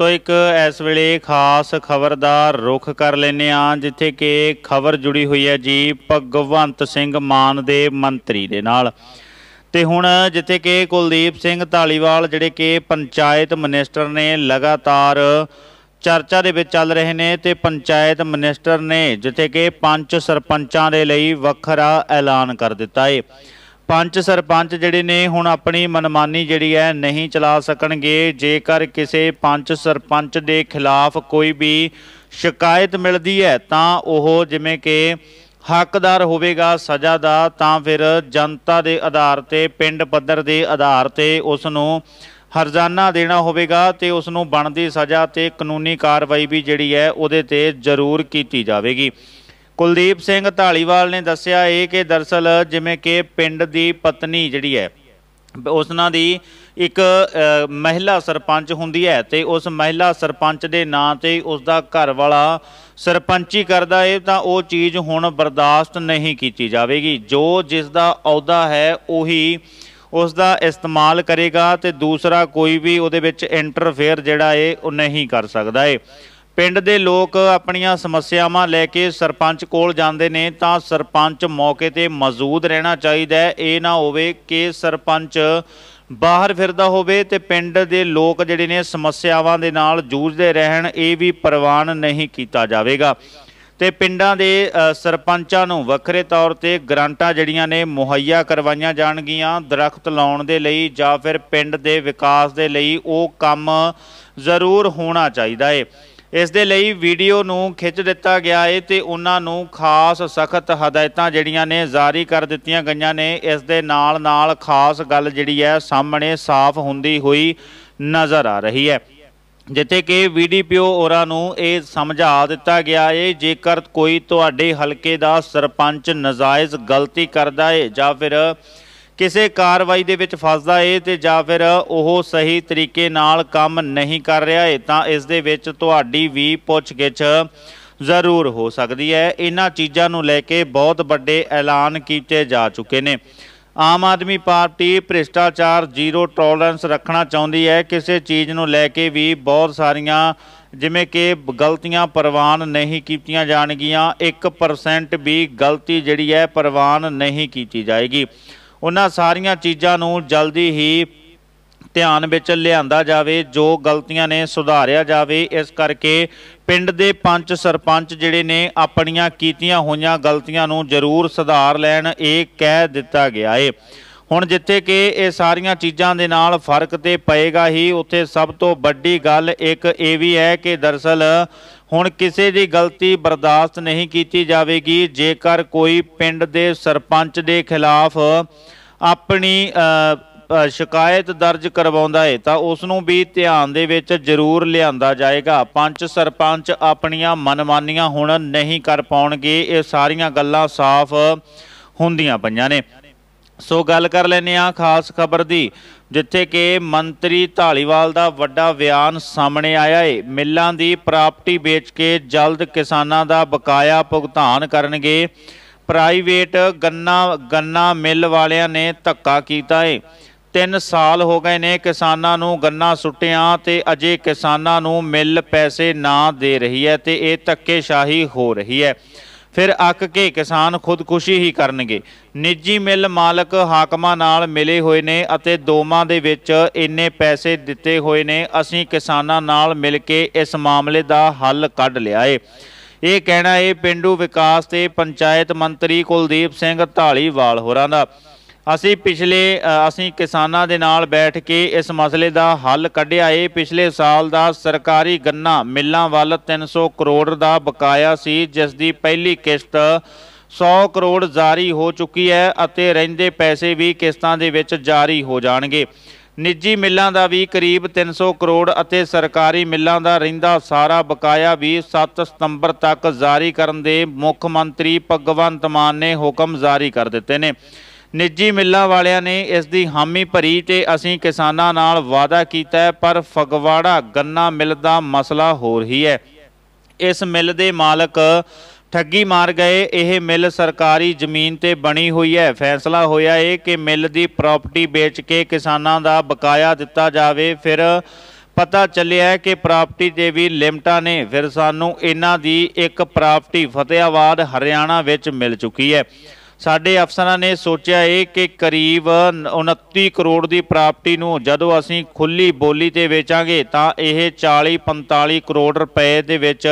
ਤੋ ਇੱਕ ਇਸ ਵੇਲੇ ਖਾਸ ਖਬਰ ਦਾ ਰੁਖ ਕਰ ਲੈਨੇ ਆ ਜਿੱਥੇ ਕਿ ਖਬਰ ਜੁੜੀ ਹੋਈ ਹੈ ਜੀ ਭਗਵੰਤ ਸਿੰਘ ਮਾਨ ਦੇ ਮੰਤਰੀ ਦੇ ਨਾਲ ਤੇ ਹੁਣ ਜਿੱਥੇ ਕਿ ਕੁਲਦੀਪ ਸਿੰਘ ਢਾਲੀਵਾਲ ਜਿਹੜੇ ਕਿ ਪੰਚਾਇਤ ਮਿਨਿਸਟਰ ਨੇ ਲਗਾਤਾਰ ਚਰਚਾ ਦੇ ਵਿੱਚ ਚੱਲ ਰਹੇ ਨੇ ਤੇ ਪੰਚਾਇਤ ਮਿਨਿਸਟਰ ਨੇ ਜਿੱਥੇ ਕਿ ਪੰਜ ਸਰਪੰਚਾਂ ਦੇ ਲਈ ਵੱਖਰਾ ਐਲਾਨ ਕਰ ਦਿੱਤਾ ਹੈ ਪੰਚ ਸਰਪੰਚ ਜਿਹੜੇ ਨੇ ਹੁਣ ਆਪਣੀ ਮਨਮਾਨੀ ਜਿਹੜੀ ਹੈ ਨਹੀਂ ਚਲਾ ਸਕਣਗੇ ਜੇਕਰ ਕਿਸੇ ਪੰਚ ਸਰਪੰਚ ਦੇ ਖਿਲਾਫ ਕੋਈ ਵੀ ਸ਼ਿਕਾਇਤ ਮਿਲਦੀ ਹੈ ਤਾਂ ਉਹ ਜਿਵੇਂ ਕਿ ਹੱਕਦਾਰ ਹੋਵੇਗਾ ਸਜ਼ਾ ਦਾ ਤਾਂ ਫਿਰ ਜਨਤਾ ਦੇ ਆਧਾਰ ਤੇ ਪਿੰਡ ਪੱਧਰ ਦੇ ਆਧਾਰ ਤੇ ਉਸ ਨੂੰ ਹਰਜ਼ਾਨਾ ਦੇਣਾ ਹੋਵੇਗਾ ਤੇ ਉਸ ਨੂੰ ਬਣਦੀ ਸਜ਼ਾ ਤੇ ਕਾਨੂੰਨੀ ਕਾਰਵਾਈ ਵੀ ਜਿਹੜੀ ਹੈ ਉਹਦੇ ਤੇ ਜ਼ਰੂਰ ਕੀਤੀ ਜਾਵੇਗੀ ਕੁਲਦੀਪ ਸਿੰਘ ਢਾਲੀਵਾਲ ਨੇ ਦੱਸਿਆ ਇਹ ਕਿ ਦਰਸਲ ਜਿਵੇਂ ਕਿ ਪਿੰਡ ਦੀ ਪਤਨੀ ਜਿਹੜੀ ਹੈ ਉਸਨਾਂ ਦੀ ਇੱਕ ਮਹਿਲਾ ਸਰਪੰਚ ਹੁੰਦੀ ਹੈ ਤੇ ਉਸ ਮਹਿਲਾ ਸਰਪੰਚ ਦੇ ਨਾਂ ਤੇ ਉਸ ਦਾ ਘਰ ਵਾਲਾ ਸਰਪੰਚੀ ਕਰਦਾ ਹੈ ਤਾਂ ਉਹ ਚੀਜ਼ ਹੁਣ ਬਰਦਾਸ਼ਤ ਨਹੀਂ ਕੀਤੀ ਜਾਵੇਗੀ ਜੋ ਜਿਸ ਦਾ ਅਹੁਦਾ ਹੈ ਉਹੀ ਉਸ ਦਾ ਇਸਤੇਮਾਲ ਕਰੇਗਾ ਤੇ ਦੂਸਰਾ ਕੋਈ ਵੀ ਉਹਦੇ ਵਿੱਚ ਇੰਟਰਫੇਅਰ ਜਿਹੜਾ ਹੈ ਉਹ ਨਹੀਂ ਕਰ ਸਕਦਾ ਹੈ ਪਿੰਡ ਦੇ ਲੋਕ ਆਪਣੀਆਂ ਸਮੱਸਿਆਵਾਂ ਲੈ ਕੇ ਸਰਪੰਚ ਕੋਲ ਜਾਂਦੇ ਨੇ ਤਾਂ ਸਰਪੰਚ ਮੌਕੇ ਤੇ ਮੌਜੂਦ ਰਹਿਣਾ ਚਾਹੀਦਾ ਹੈ ਇਹ ਨਾ ਹੋਵੇ ਕਿ ਸਰਪੰਚ ਬਾਹਰ ਫਿਰਦਾ ਹੋਵੇ ਤੇ ਪਿੰਡ ਦੇ ਲੋਕ ਜਿਹੜੇ ਨੇ ਸਮੱਸਿਆਵਾਂ ਦੇ ਨਾਲ ਜੂਝਦੇ ਰਹਿਣ ਇਹ ਵੀ ਪ੍ਰਵਾਨ ਨਹੀਂ ਕੀਤਾ ਜਾਵੇਗਾ ਤੇ ਪਿੰਡਾਂ ਦੇ ਸਰਪੰਚਾਂ ਨੂੰ ਵੱਖਰੇ ਤੌਰ ਤੇ ਗ੍ਰਾਂਟਾਂ ਜਿਹੜੀਆਂ ਨੇ ਮੁਹੱਈਆ ਕਰਵਾਈਆਂ ਜਾਣਗੀਆਂ ਦਰਖਤ ਲਾਉਣ ਦੇ ਲਈ ਜਾਂ ਫਿਰ ਪਿੰਡ ਦੇ ਵਿਕਾਸ ਦੇ ਲਈ ਉਹ ਕੰਮ ਜ਼ਰੂਰ ਹੋਣਾ ਚਾਹੀਦਾ ਏ ਇਸ ਦੇ ਲਈ ਵੀਡੀਓ ਨੂੰ ਖਿੱਚ ਦਿੱਤਾ ਗਿਆ ਹੈ ਤੇ ਉਹਨਾਂ ਨੂੰ ਖਾਸ ਸਖਤ ਹਦਾਇਤਾਂ ਜਿਹੜੀਆਂ ਨੇ ਜਾਰੀ ਕਰ ਦਿੱਤੀਆਂ ਗਈਆਂ ਨੇ ਇਸ ਦੇ ਨਾਲ ਨਾਲ ਖਾਸ ਗੱਲ ਜਿਹੜੀ ਹੈ ਸਾਹਮਣੇ ਸਾਫ਼ ਹੁੰਦੀ ਹੋਈ ਨਜ਼ਰ ਆ ਰਹੀ ਹੈ ਜਿੱਥੇ ਕਿ ਵੀਡੀਪੀਓ ਔਰਾਂ ਨੂੰ ਇਹ ਸਮਝਾ ਦਿੱਤਾ ਗਿਆ ਹੈ ਜੇਕਰ ਕੋਈ ਤੁਹਾਡੇ ਹਲਕੇ ਦਾ ਸਰਪੰਚ ਨਜਾਇਜ਼ ਗਲਤੀ ਕਰਦਾ ਹੈ ਜਾਂ ਫਿਰ ਕਿਸੇ ਕਾਰਵਾਈ ਦੇ ਵਿੱਚ ਫਸਦਾ ਏ ਤੇ ਜਾਂ ਫਿਰ ਉਹ ਸਹੀ ਤਰੀਕੇ ਨਾਲ ਕੰਮ ਨਹੀਂ ਕਰ ਰਿਹਾ ਏ ਤਾਂ ਇਸ ਦੇ ਵਿੱਚ ਤੁਹਾਡੀ ਵੀ ਪੁੱਛਗਿੱਛ ਜ਼ਰੂਰ ਹੋ ਸਕਦੀ ਹੈ ਇਹਨਾਂ ਚੀਜ਼ਾਂ ਨੂੰ ਲੈ ਕੇ ਬਹੁਤ ਵੱਡੇ ਐਲਾਨ ਕੀਤੇ ਜਾ ਚੁੱਕੇ ਨੇ ਆਮ ਆਦਮੀ ਪਾਰਟੀ ਭ੍ਰਿਸ਼ਟਾਚਾਰ ਜ਼ੀਰੋ ਟੋਲਰੈਂਸ ਰੱਖਣਾ ਚਾਹੁੰਦੀ ਹੈ ਕਿਸੇ ਚੀਜ਼ ਨੂੰ ਲੈ ਕੇ ਵੀ ਬਹੁਤ ਸਾਰੀਆਂ ਜਿਵੇਂ ਕਿ ਗਲਤੀਆਂ ਪ੍ਰਵਾਨ ਨਹੀਂ ਕੀਤੀਆਂ ਜਾਣਗੀਆਂ 1% ਵੀ ਗਲਤੀ ਜਿਹੜੀ ਹੈ ਪ੍ਰਵਾਨ ਨਹੀਂ ਕੀਤੀ ਜਾਏਗੀ ਉਹਨਾਂ ਸਾਰੀਆਂ ਚੀਜ਼ਾਂ ਨੂੰ ਜਲਦੀ ਹੀ ਧਿਆਨ ਵਿੱਚ ਲਿਆਂਦਾ ਜਾਵੇ ਜੋ ਗਲਤੀਆਂ ਨੇ ਸੁਧਾਰਿਆ ਜਾਵੇ ਇਸ ਕਰਕੇ ਪਿੰਡ ਦੇ ਪੰਚ ਸਰਪੰਚ ਜਿਹੜੇ ਨੇ ਆਪਣੀਆਂ ਕੀਤੀਆਂ ਹੋਈਆਂ ਗਲਤੀਆਂ ਨੂੰ ਜ਼ਰੂਰ ਸੁਧਾਰ ਲੈਣ ਇਹ ਕਹਿ ਦਿੱਤਾ ਗਿਆ ਏ ਹੁਣ ਜਿੱਥੇ ਕਿ ਇਹ ਸਾਰੀਆਂ ਚੀਜ਼ਾਂ ਦੇ ਨਾਲ ਫਰਕ ਤੇ ਪਏਗਾ ਹੀ ਉੱਥੇ ਸਭ ਤੋਂ ਵੱਡੀ ਗੱਲ ਇੱਕ ਇਹ ਵੀ ਹੈ ਕਿ ਦਰਸਲ ਹੁਣ ਕਿਸੇ ਦੀ ਗਲਤੀ ਬਰਦਾਸ਼ਤ ਨਹੀਂ ਕੀਤੀ ਜਾਵੇਗੀ ਜੇਕਰ ਕੋਈ ਪਿੰਡ ਦੇ ਸਰਪੰਚ ਦੇ ਖਿਲਾਫ ਆਪਣੀ ਸ਼ਿਕਾਇਤ ਦਰਜ ਕਰਵਾਉਂਦਾ ਹੈ ਤਾਂ ਉਸ ਨੂੰ ਵੀ ਧਿਆਨ ਦੇ ਵਿੱਚ ਜ਼ਰੂਰ ਲਿਆਂਦਾ ਜਾਏਗਾ ਪੰਚ ਸਰਪੰਚ ਆਪਣੀਆਂ ਮਨਮਾਨੀਆਂ ਹੁਣ ਨਹੀਂ ਕਰ ਪਾਉਣਗੇ ਇਹ ਸਾਰੀਆਂ ਗੱਲਾਂ ਸਾਫ਼ ਹੁੰਦੀਆਂ ਪਈਆਂ ਨੇ ਸੋ ਗੱਲ ਕਰ ਲੈਨੇ ਆ ਖਾਸ ਖਬਰ ਦੀ ਜਿੱਥੇ ਕਿ ਮੰਤਰੀ ਢਾਲੀਵਾਲ ਦਾ ਵੱਡਾ ਬਿਆਨ ਸਾਹਮਣੇ ਆਇਆ ਏ ਮਿੱਲਾਂ ਦੀ ਪ੍ਰਾਪਰਟੀ ਵੇਚ ਕੇ ਜਲਦ ਕਿਸਾਨਾਂ ਦਾ ਬਕਾਇਆ ਭੁਗਤਾਨ ਕਰਨਗੇ ਪ੍ਰਾਈਵੇਟ ਗੰਨਾ ਗੰਨਾ ਮਿੱਲ ਵਾਲਿਆਂ ਨੇ ਧੱਕਾ ਕੀਤਾ ਏ 3 ਸਾਲ ਹੋ ਗਏ ਨੇ ਕਿਸਾਨਾਂ ਨੂੰ ਗੰਨਾ ਸੁੱਟਿਆਂ ਤੇ ਅਜੇ ਕਿਸਾਨਾਂ ਨੂੰ ਮਿੱਲ ਪੈਸੇ ਨਾ ਦੇ ਰਹੀ ਹੈ ਤੇ ਇਹ ਧੱਕੇਸ਼ਾਹੀ ਹੋ ਰਹੀ ਹੈ ਫਿਰ ਅੱਕ ਕੇ ਕਿਸਾਨ ਖੁਦਕੁਸ਼ੀ ਹੀ ਕਰਨਗੇ ਨਿੱਜੀ ਮਿਲ ਮਾਲਕ ਹਾਕਮਾਂ ਨਾਲ ਮਿਲੇ ਹੋਏ ਨੇ ਅਤੇ ਦੋਮਾਂ ਦੇ ਵਿੱਚ ਇੰਨੇ ਪੈਸੇ ਦਿੱਤੇ ਹੋਏ ਨੇ ਅਸੀਂ ਕਿਸਾਨਾਂ ਨਾਲ ਮਿਲ ਕੇ ਇਸ ਮਾਮਲੇ ਦਾ ਹੱਲ ਕੱਢ ਲਿਆ ਏ ਇਹ ਕਹਿਣਾ ਏ ਪਿੰਡੂ ਵਿਕਾਸ ਤੇ ਪੰਚਾਇਤ ਮੰਤਰੀ ਕੁਲਦੀਪ ਸਿੰਘ ਢਾਲੀਵਾਲ ਹੋਰਾਂ ਦਾ ਅਸੀਂ ਪਿਛਲੇ ਅਸੀਂ ਕਿਸਾਨਾਂ ਦੇ ਨਾਲ ਬੈਠ ਕੇ ਇਸ ਮਸਲੇ ਦਾ ਹੱਲ ਕੱਢਿਆ ਏ ਪਿਛਲੇ ਸਾਲ ਦਾ ਸਰਕਾਰੀ ਗੰਨਾ ਮਿੱਲਾਂ ਵੱਲ 300 ਕਰੋੜ ਦਾ ਬਕਾਇਆ ਸੀ ਜਿਸ ਦੀ ਪਹਿਲੀ ਕਿਸ਼ਤ 100 ਕਰੋੜ ਜਾਰੀ ਹੋ ਚੁੱਕੀ ਹੈ ਅਤੇ ਰਹਿੰਦੇ ਪੈਸੇ ਵੀ ਕਿਸ਼ਤਾਂ ਦੇ ਵਿੱਚ ਜਾਰੀ ਹੋ ਜਾਣਗੇ ਨਿੱਜੀ ਮਿੱਲਾਂ ਦਾ ਵੀ ਕਰੀਬ 300 ਕਰੋੜ ਅਤੇ ਸਰਕਾਰੀ ਮਿੱਲਾਂ ਦਾ ਰਹਿੰਦਾ ਸਾਰਾ ਬਕਾਇਆ ਵੀ 7 ਸਤੰਬਰ ਤੱਕ ਜਾਰੀ ਕਰਨ ਦੇ ਮੁੱਖ ਮੰਤਰੀ ਭਗਵੰਤ ਮਾਨ ਨੇ ਹੁਕਮ ਜਾਰੀ ਕਰ ਦਿੱਤੇ ਨੇ ਨਿੱਜੀ ਮਿੱਲਾਂ ਵਾਲਿਆਂ ਨੇ ਇਸ ਦੀ ਹਾਮੀ ਭਰੀ ਤੇ ਅਸੀਂ ਕਿਸਾਨਾਂ ਨਾਲ ਵਾਅਦਾ ਕੀਤਾ ਪਰ ਫਗਵਾੜਾ ਗੰਨਾ ਮਿੱਲ ਦਾ ਮਸਲਾ ਹੋਰ ਹੀ ਹੈ ਇਸ ਮਿਲ ਦੇ ਮਾਲਕ ਠੱਗੀ ਮਾਰ ਗਏ ਇਹ ਮਿਲ ਸਰਕਾਰੀ ਜ਼ਮੀਨ ਤੇ ਬਣੀ ਹੋਈ ਹੈ ਫੈਸਲਾ ਹੋਇਆ ਇਹ ਕਿ ਮਿਲ ਦੀ ਪ੍ਰਾਪਰਟੀ ਵੇਚ ਕੇ ਕਿਸਾਨਾਂ ਦਾ ਬਕਾਇਆ ਦਿੱਤਾ ਜਾਵੇ ਫਿਰ ਪਤਾ ਚੱਲਿਆ ਕਿ ਪ੍ਰਾਪਰਟੀ ਦੇ ਵੀ ਲਿਮਟਾਂ ਨੇ ਫਿਰ ਸਾਨੂੰ ਇਹਨਾਂ ਦੀ ਇੱਕ ਪ੍ਰਾਪਰਟੀ ਫਤਿਆਬਾਦ ਹਰਿਆਣਾ ਵਿੱਚ ਮਿਲ ਚੁੱਕੀ ਹੈ ਸਾਡੇ ਅਫਸਰਾਂ ਨੇ ਸੋਚਿਆ ਏ ਕਿ ਕਰੀਬ 29 ਕਰੋੜ ਦੀ ਪ੍ਰਾਪਰਟੀ ਨੂੰ ਜਦੋਂ ਅਸੀਂ ਖੁੱਲੀ ਬੋਲੀ ਤੇ ਵੇਚਾਂਗੇ ਤਾਂ ਇਹ 40-45 ਕਰੋੜ ਰੁਪਏ ਦੇ ਵਿੱਚ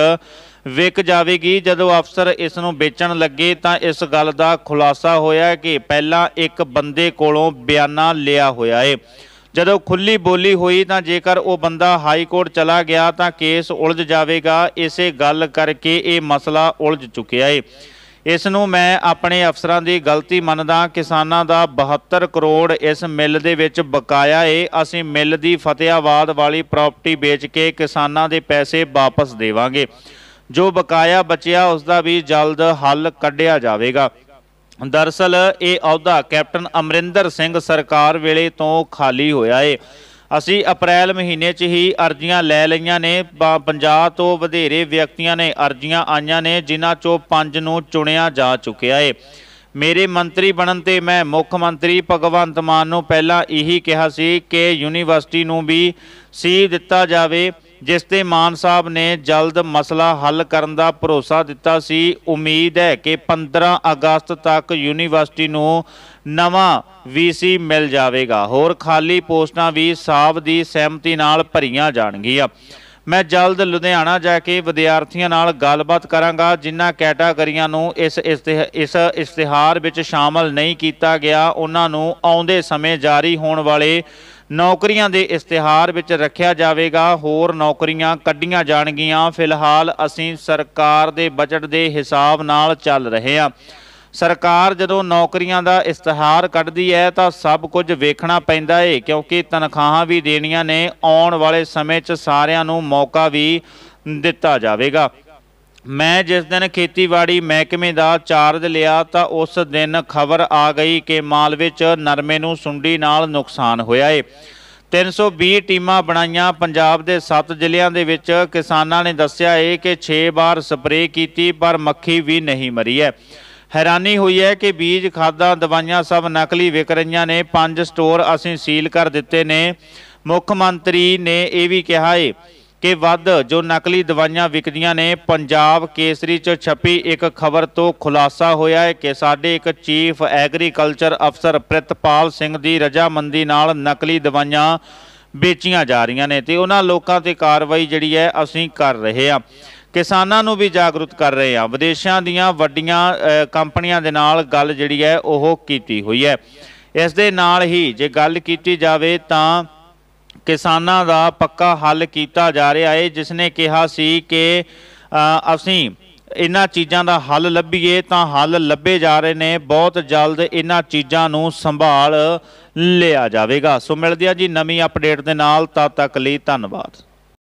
ਵਿਕ ਜਾਵੇਗੀ ਜਦੋਂ ਅਫਸਰ ਇਸ ਨੂੰ ਵੇਚਣ ਲੱਗੇ ਤਾਂ ਇਸ ਗੱਲ ਦਾ ਖੁਲਾਸਾ ਹੋਇਆ ਕਿ ਪਹਿਲਾਂ ਇੱਕ ਬੰਦੇ ਕੋਲੋਂ ਬਿਆਨਾ ਲਿਆ ਹੋਇਆ ਏ ਜਦੋਂ ਖੁੱਲੀ ਬੋਲੀ ਹੋਈ ਤਾਂ ਜੇਕਰ ਉਹ ਬੰਦਾ ਹਾਈ ਕੋਰਟ ਚਲਾ ਗਿਆ ਤਾਂ ਕੇਸ ਉਲਝ ਜਾਵੇਗਾ ਇਸੇ ਗੱਲ ਕਰਕੇ ਇਹ ਮਸਲਾ ਉਲਝ ਚੁੱਕਿਆ ਏ ਇਸ ਨੂੰ ਮੈਂ ਆਪਣੇ ਅਫਸਰਾਂ ਦੀ ਗਲਤੀ ਮੰਨਦਾ ਕਿਸਾਨਾਂ ਦਾ 72 ਕਰੋੜ ਇਸ ਮਿੱਲ ਦੇ ਵਿੱਚ ਬਕਾਇਆ ਏ ਅਸੀਂ ਮਿੱਲ ਦੀ ਫਤਿਆਬਾਦ ਵਾਲੀ ਪ੍ਰਾਪਰਟੀ ਵੇਚ ਕੇ ਕਿਸਾਨਾਂ ਦੇ ਪੈਸੇ ਵਾਪਸ ਦੇਵਾਂਗੇ ਜੋ ਬਕਾਇਆ ਬਚਿਆ ਉਸ ਦਾ ਵੀ ਜਲਦ ਹੱਲ ਕੱਢਿਆ ਜਾਵੇਗਾ ਦਰਸਲ ਇਹ ਅਹੁਦਾ ਕੈਪਟਨ ਅਮਰਿੰਦਰ ਸਿੰਘ ਸਰਕਾਰ ਵੇਲੇ ਤੋਂ ਖਾਲੀ ਹੋਇਆ ਏ ਅਸੀਂ ਅਪ੍ਰੈਲ ਮਹੀਨੇ 'ਚ ਹੀ ਅਰਜ਼ੀਆਂ ਲੈ ਲਈਆਂ ਨੇ 50 ਤੋਂ ਵਧੇਰੇ ਵਿਅਕਤੀਆਂ ਨੇ ਅਰਜ਼ੀਆਂ ਆਈਆਂ ਨੇ ਜਿਨ੍ਹਾਂ 'ਚੋਂ 5 ਨੂੰ ਚੁਣਿਆ ਜਾ ਚੁੱਕਿਆ ਏ ਮੇਰੇ ਮੰਤਰੀ ਬਣਨ ਤੇ ਮੈਂ ਮੁੱਖ ਮੰਤਰੀ ਭਗਵੰਤ ਮਾਨ ਨੂੰ ਪਹਿਲਾਂ ਇਹੀ ਕਿਹਾ ਸੀ ਕਿ ਯੂਨੀਵਰਸਿਟੀ ਨੂੰ ਵੀ ਸੀ ਦਿੱਤਾ ਜਾਵੇ ਜਿਸ ਤੇ ਮਾਨ ਸਾਹਿਬ ਨੇ ਜਲਦ ਮਸਲਾ ਹੱਲ ਕਰਨ ਦਾ ਭਰੋਸਾ ਦਿੱਤਾ ਸੀ ਉਮੀਦ ਹੈ ਕਿ 15 ਅਗਸਤ ਤੱਕ ਯੂਨੀਵਰਸਿਟੀ ਨੂੰ ਨਵਾਂ ਵੀਸੀ ਮਿਲ ਜਾਵੇਗਾ ਹੋਰ ਖਾਲੀ ਪੋਸਟਾਂ ਵੀ ਸਾਹਿਬ ਦੀ ਸਹਿਮਤੀ ਨਾਲ ਭਰੀਆਂ ਜਾਣਗੀਆਂ ਮੈਂ ਜਲਦ ਲੁਧਿਆਣਾ ਜਾ ਕੇ ਵਿਦਿਆਰਥੀਆਂ ਨਾਲ ਗੱਲਬਾਤ ਕਰਾਂਗਾ ਜਿਨ੍ਹਾਂ ਕੈਟਾਗਰੀਆਂ ਨੂੰ ਇਸ ਇਸ ਇਸ਼ਤਿਹਾਰ ਵਿੱਚ ਸ਼ਾਮਲ ਨਹੀਂ ਕੀਤਾ ਗਿਆ ਉਹਨਾਂ ਨੂੰ ਆਉਂਦੇ ਸਮੇਂ ਜਾਰੀ ਹੋਣ ਵਾਲੇ ਨੌਕਰੀਆਂ ਦੇ ਇਸ਼ਤਿਹਾਰ ਵਿੱਚ ਰੱਖਿਆ ਜਾਵੇਗਾ ਹੋਰ ਨੌਕਰੀਆਂ ਕੱਢੀਆਂ ਜਾਣਗੀਆਂ ਫਿਲਹਾਲ ਅਸੀਂ ਸਰਕਾਰ ਦੇ ਬਜਟ ਦੇ ਹਿਸਾਬ ਨਾਲ ਚੱਲ ਰਹੇ ਹਾਂ ਸਰਕਾਰ ਜਦੋਂ ਨੌਕਰੀਆਂ ਦਾ ਇਸ਼ਤਿਹਾਰ ਕੱਢਦੀ ਹੈ ਤਾਂ ਸਭ ਕੁਝ ਵੇਖਣਾ ਪੈਂਦਾ ਏ ਕਿਉਂਕਿ ਤਨਖਾਹਾਂ ਵੀ ਦੇਣੀਆਂ ਨੇ ਆਉਣ ਵਾਲੇ ਸਮੇਂ 'ਚ ਸਾਰਿਆਂ ਨੂੰ ਮੌਕਾ ਵੀ ਦਿੱਤਾ ਜਾਵੇਗਾ ਮੈਂ ਜਿਸ ਦਿਨ ਖੇਤੀਬਾੜੀ ਮਹਿਕਮੇ ਦਾ ਚਾਰਜ ਲਿਆ ਤਾਂ ਉਸ ਦਿਨ ਖਬਰ ਆ ਗਈ ਕਿ ਮਾਲ ਵਿੱਚ ਨਰਮੇ ਨੂੰ ਸੁੰਡੀ ਨਾਲ ਨੁਕਸਾਨ ਹੋਇਆ ਏ 320 ਟੀਮਾਂ ਬਣਾਈਆਂ ਪੰਜਾਬ ਦੇ 7 ਜ਼ਿਲ੍ਹਿਆਂ ਦੇ ਵਿੱਚ ਕਿਸਾਨਾਂ ਨੇ ਦੱਸਿਆ ਏ ਕਿ 6 ਵਾਰ ਸਪਰੇਅ ਕੀਤੀ ਪਰ ਮੱਖੀ ਵੀ ਨਹੀਂ ਮਰੀ ਹੈ ਹੈਰਾਨੀ ਹੋਈ ਹੈ ਕਿ ਬੀਜ ਖਾਦਾਂ ਦਵਾਈਆਂ ਸਭ ਨਕਲੀ ਵਿਕ ਰਹੀਆਂ ਨੇ ਪੰਜ ਸਟੋਰ ਅਸੀਂ ਸੀਲ ਕਰ ਦਿੱਤੇ ਨੇ ਮੁੱਖ ਮੰਤਰੀ ਨੇ ਇਹ ਵੀ ਕਿਹਾ ਏ ਕਿ ਵੱਧ ਜੋ ਨਕਲੀ ਦਵਾਈਆਂ ਵਿਕਦੀਆਂ ਨੇ ਪੰਜਾਬ ਕੇਸਰੀ 'ਚ ਛਪੀ ਇੱਕ ਖਬਰ ਤੋਂ ਖੁਲਾਸਾ ਹੋਇਆ ਹੈ ਕਿ ਸਾਡੇ ਇੱਕ ਚੀਫ ਐਗਰੀਕਲਚਰ ਅਫਸਰ ਪ੍ਰਿਤਪਾਲ ਸਿੰਘ ਦੀ ਰਜਾਮੰਦੀ ਨਾਲ ਨਕਲੀ ਦਵਾਈਆਂ ਵੇਚੀਆਂ ਜਾ ਰਹੀਆਂ ਨੇ ਤੇ ਉਹਨਾਂ ਲੋਕਾਂ ਤੇ ਕਾਰਵਾਈ ਜਿਹੜੀ ਹੈ ਅਸੀਂ ਕਰ ਰਹੇ ਆ ਕਿਸਾਨਾਂ ਨੂੰ ਵੀ ਜਾਗਰੂਕ ਕਰ ਰਹੇ ਆ ਵਿਦੇਸ਼ਾਂ ਦੀਆਂ ਵੱਡੀਆਂ ਕੰਪਨੀਆਂ ਦੇ ਨਾਲ ਗੱਲ ਜਿਹੜੀ ਹੈ ਉਹ ਕੀਤੀ ਹੋਈ ਹੈ ਇਸ ਦੇ ਨਾਲ ਹੀ ਜੇ ਗੱਲ ਕੀਤੀ ਜਾਵੇ ਤਾਂ ਕਿਸਾਨਾਂ ਦਾ ਪੱਕਾ ਹੱਲ ਕੀਤਾ ਜਾ ਰਿਹਾ ਹੈ ਜਿਸ ਨੇ ਕਿਹਾ ਸੀ ਕਿ ਅਸੀਂ ਇਹਨਾਂ ਚੀਜ਼ਾਂ ਦਾ ਹੱਲ ਲੱਭੀਏ ਤਾਂ ਹੱਲ ਲੱਭੇ ਜਾ ਰਹੇ ਨੇ ਬਹੁਤ ਜਲਦ ਇਹਨਾਂ ਚੀਜ਼ਾਂ ਨੂੰ ਸੰਭਾਲ ਲਿਆ ਜਾਵੇਗਾ ਸੋ ਮਿਲਦੇ ਆ ਜੀ ਨਵੀਂ ਅਪਡੇਟ ਦੇ ਨਾਲ ਤਦ ਤੱਕ ਲਈ ਧੰਨਵਾਦ